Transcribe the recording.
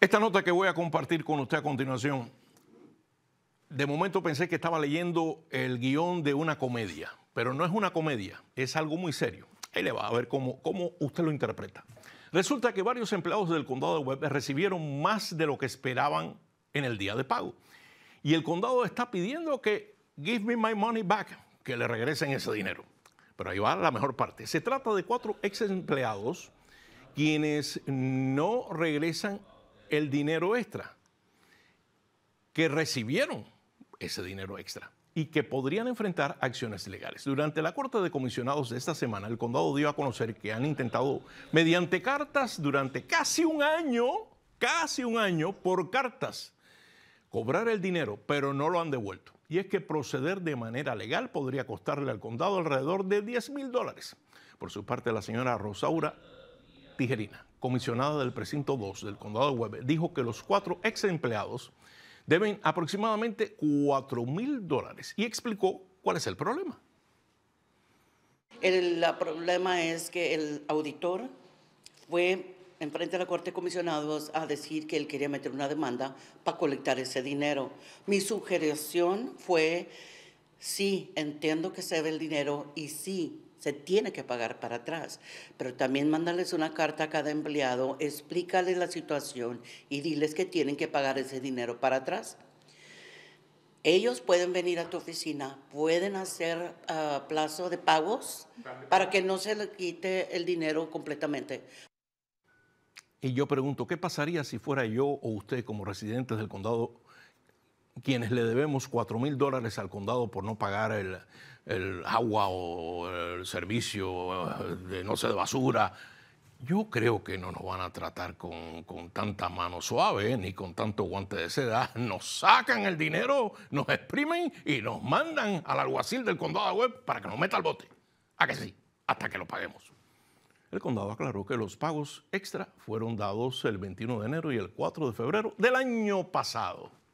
Esta nota que voy a compartir con usted a continuación, de momento pensé que estaba leyendo el guión de una comedia, pero no es una comedia, es algo muy serio. Ahí le va a ver cómo, cómo usted lo interpreta. Resulta que varios empleados del condado de Webb recibieron más de lo que esperaban en el día de pago. Y el condado está pidiendo que give me my money back, que le regresen ese dinero. Pero ahí va la mejor parte. Se trata de cuatro ex empleados quienes no regresan el dinero extra, que recibieron ese dinero extra y que podrían enfrentar acciones legales. Durante la Corte de Comisionados de esta semana, el condado dio a conocer que han intentado, mediante cartas, durante casi un año, casi un año, por cartas, cobrar el dinero, pero no lo han devuelto. Y es que proceder de manera legal podría costarle al condado alrededor de 10 mil dólares. Por su parte, la señora Rosaura Tijerina comisionada del precinto 2 del condado de Weber, dijo que los cuatro ex empleados deben aproximadamente 4 mil dólares y explicó cuál es el problema. El problema es que el auditor fue enfrente de la Corte de Comisionados a decir que él quería meter una demanda para colectar ese dinero. Mi sugerencia fue, sí, entiendo que se ve el dinero y sí, se tiene que pagar para atrás. Pero también mándales una carta a cada empleado, explícales la situación y diles que tienen que pagar ese dinero para atrás. Ellos pueden venir a tu oficina, pueden hacer ah, plazo de pagos para que no se le quite el dinero completamente. Y yo pregunto, ¿qué pasaría si fuera yo o usted como residentes del condado quienes le debemos 4 mil dólares al condado por no pagar el, el agua o el servicio eh, de no sé, de basura. Yo creo que no nos van a tratar con, con, tanta mano suave eh, ni con tanto guante de seda. Nos sacan el dinero, nos exprimen y nos mandan al alguacil del condado de web para que nos meta al bote. ¿A que sí? Hasta que lo paguemos. El condado aclaró que los pagos extra fueron dados el 21 de enero y el 4 de febrero del año pasado.